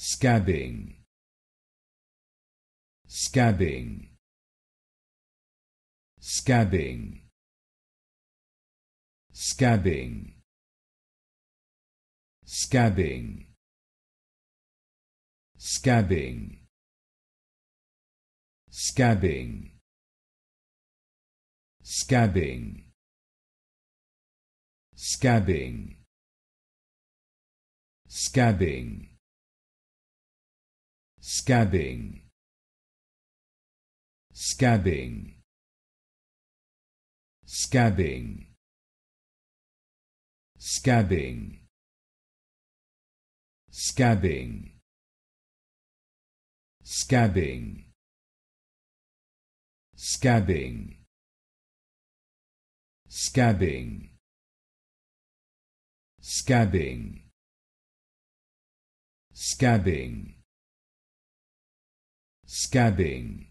scabbing scabbing scabbing scabbing scabbing scabbing scabbing scabbing scabbing scabbing scabbing scabbing scabbing scabbing scabbing scabbing scabbing scabbing scabbing scabbing scabbing